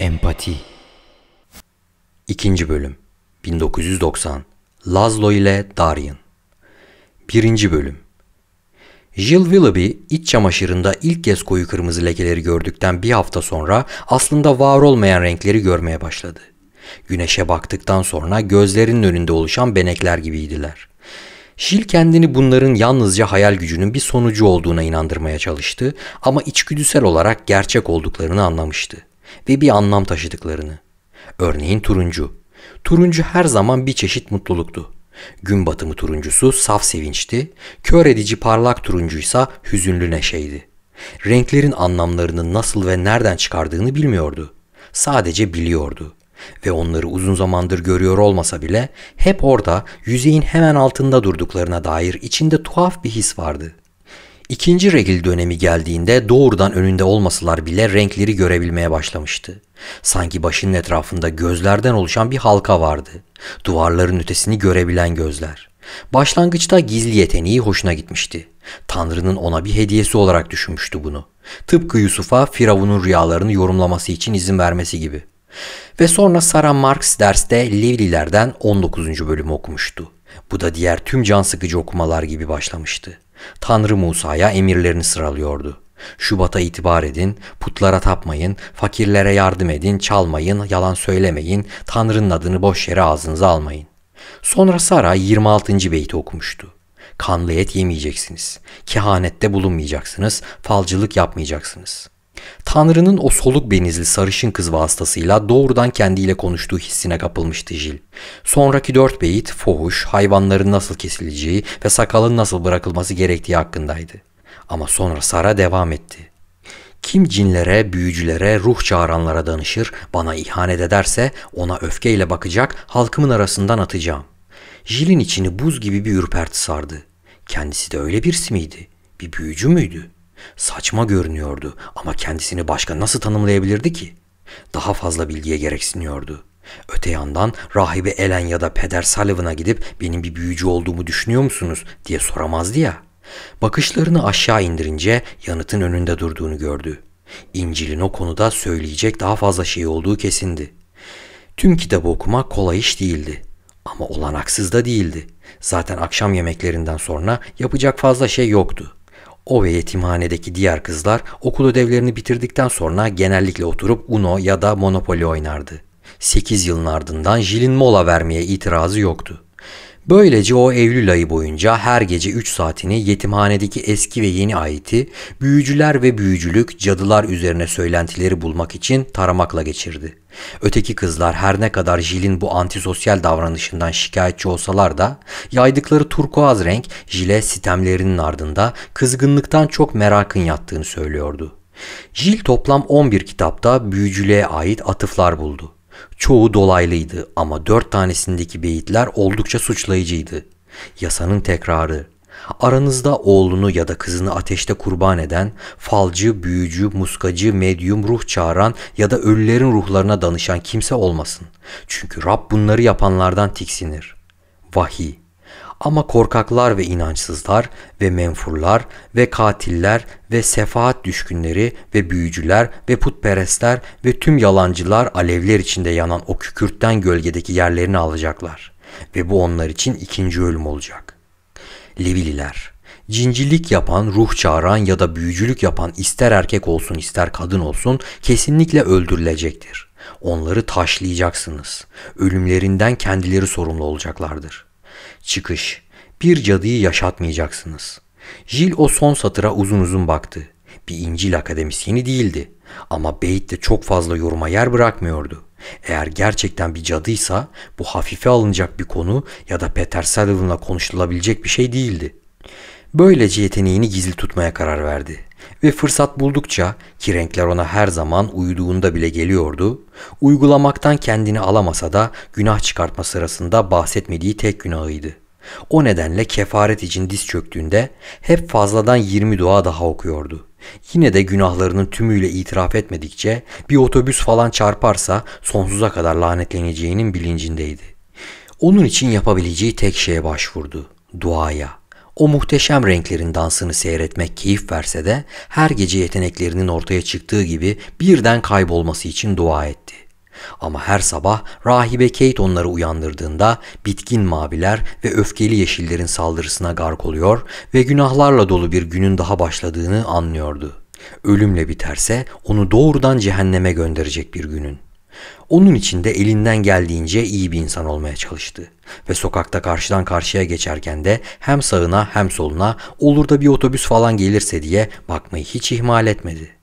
Empati 2. Bölüm 1990 Lazlo ile Darien 1. Bölüm Jill Willoughby iç çamaşırında ilk kez koyu kırmızı lekeleri gördükten bir hafta sonra aslında var olmayan renkleri görmeye başladı. Güneşe baktıktan sonra gözlerinin önünde oluşan benekler gibiydiler. Jill kendini bunların yalnızca hayal gücünün bir sonucu olduğuna inandırmaya çalıştı ama içgüdüsel olarak gerçek olduklarını anlamıştı ve bir anlam taşıdıklarını. Örneğin turuncu. Turuncu her zaman bir çeşit mutluluktu. Gün batımı turuncusu saf sevinçti, kör edici parlak turuncuysa hüzünlü neşeydi. Renklerin anlamlarını nasıl ve nereden çıkardığını bilmiyordu. Sadece biliyordu. Ve onları uzun zamandır görüyor olmasa bile hep orada yüzeyin hemen altında durduklarına dair içinde tuhaf bir his vardı.'' İkinci regil dönemi geldiğinde doğrudan önünde olmasalar bile renkleri görebilmeye başlamıştı. Sanki başının etrafında gözlerden oluşan bir halka vardı. Duvarların ötesini görebilen gözler. Başlangıçta gizli yeteneği hoşuna gitmişti. Tanrı'nın ona bir hediyesi olarak düşünmüştü bunu. Tıpkı Yusuf'a Firavun'un rüyalarını yorumlaması için izin vermesi gibi. Ve sonra Sarah Marx derste Livlilerden 19. bölümü okumuştu. Bu da diğer tüm can sıkıcı okumalar gibi başlamıştı. Tanrı Musa'ya emirlerini sıralıyordu. Şubat'a itibar edin, putlara tapmayın, fakirlere yardım edin, çalmayın, yalan söylemeyin, Tanrı'nın adını boş yere ağzınıza almayın. Sonra Sara 26. beyti okumuştu. Kanlı et yemeyeceksiniz, kehanette bulunmayacaksınız, falcılık yapmayacaksınız.'' Tanrı'nın o soluk benizli sarışın kız vasıtasıyla doğrudan kendiyle konuştuğu hissine kapılmıştı Jil. Sonraki dört beyit fohuş, hayvanların nasıl kesileceği ve sakalın nasıl bırakılması gerektiği hakkındaydı. Ama sonra Sara devam etti. Kim cinlere, büyücülere, ruh çağıranlara danışır, bana ihanet ederse ona öfkeyle bakacak, halkımın arasından atacağım. Jil'in içini buz gibi bir ürperti sardı. Kendisi de öyle birisi miydi? Bir büyücü müydü?'' Saçma görünüyordu ama kendisini başka nasıl tanımlayabilirdi ki? Daha fazla bilgiye gereksiniyordu. Öte yandan rahibe Elen ya da Peder Sullivan'a gidip benim bir büyücü olduğumu düşünüyor musunuz diye soramazdı ya. Bakışlarını aşağı indirince yanıtın önünde durduğunu gördü. İncil'in o konuda söyleyecek daha fazla şey olduğu kesindi. Tüm kitabı okumak kolay iş değildi. Ama olanaksız da değildi. Zaten akşam yemeklerinden sonra yapacak fazla şey yoktu. O ve yetimhanedeki diğer kızlar okul ödevlerini bitirdikten sonra genellikle oturup Uno ya da Monopoly oynardı. 8 yılın ardından Jill'in mola vermeye itirazı yoktu. Böylece o Eylül ayı boyunca her gece 3 saatini yetimhanedeki eski ve yeni ayeti, büyücüler ve büyücülük, cadılar üzerine söylentileri bulmak için taramakla geçirdi. Öteki kızlar her ne kadar Jil'in bu antisosyal davranışından şikayetçi olsalar da yaydıkları turkuaz renk Jil'e sitemlerinin ardında kızgınlıktan çok merakın yattığını söylüyordu. Jil toplam 11 kitapta büyücülüğe ait atıflar buldu. Çoğu dolaylıydı ama dört tanesindeki beyitler oldukça suçlayıcıydı. Yasanın tekrarı, Aranızda oğlunu ya da kızını ateşte kurban eden, falcı, büyücü, muskacı, medyum, ruh çağıran ya da ölülerin ruhlarına danışan kimse olmasın. Çünkü Rab bunları yapanlardan tiksinir. Vahiy ama korkaklar ve inançsızlar ve menfurlar ve katiller ve sefaat düşkünleri ve büyücüler ve putperestler ve tüm yalancılar alevler içinde yanan o kükürtten gölgedeki yerlerini alacaklar. Ve bu onlar için ikinci ölüm olacak. Levililer cincilik yapan, ruh çağıran ya da büyücülük yapan ister erkek olsun ister kadın olsun kesinlikle öldürülecektir. Onları taşlayacaksınız. Ölümlerinden kendileri sorumlu olacaklardır. Çıkış. Bir cadıyı yaşatmayacaksınız. Jil o son satıra uzun uzun baktı. Bir İncil akademisyeni değildi. Ama Beyt de çok fazla yoruma yer bırakmıyordu. Eğer gerçekten bir cadıysa bu hafife alınacak bir konu ya da Peter Sullivan'la konuşulabilecek bir şey değildi. Böylece yeteneğini gizli tutmaya karar verdi ve fırsat buldukça ki renkler ona her zaman uyuduğunda bile geliyordu, uygulamaktan kendini alamasa da günah çıkartma sırasında bahsetmediği tek günahıydı. O nedenle kefaret için diz çöktüğünde hep fazladan 20 dua daha okuyordu. Yine de günahlarının tümüyle itiraf etmedikçe bir otobüs falan çarparsa sonsuza kadar lanetleneceğinin bilincindeydi. Onun için yapabileceği tek şeye başvurdu. Duaya. O muhteşem renklerin dansını seyretmek keyif verse de her gece yeteneklerinin ortaya çıktığı gibi birden kaybolması için dua etti. Ama her sabah rahibe Kate onları uyandırdığında bitkin maviler ve öfkeli yeşillerin saldırısına gark oluyor ve günahlarla dolu bir günün daha başladığını anlıyordu. Ölümle biterse onu doğrudan cehenneme gönderecek bir günün. Onun için de elinden geldiğince iyi bir insan olmaya çalıştı. Ve sokakta karşıdan karşıya geçerken de hem sağına hem soluna olur da bir otobüs falan gelirse diye bakmayı hiç ihmal etmedi.''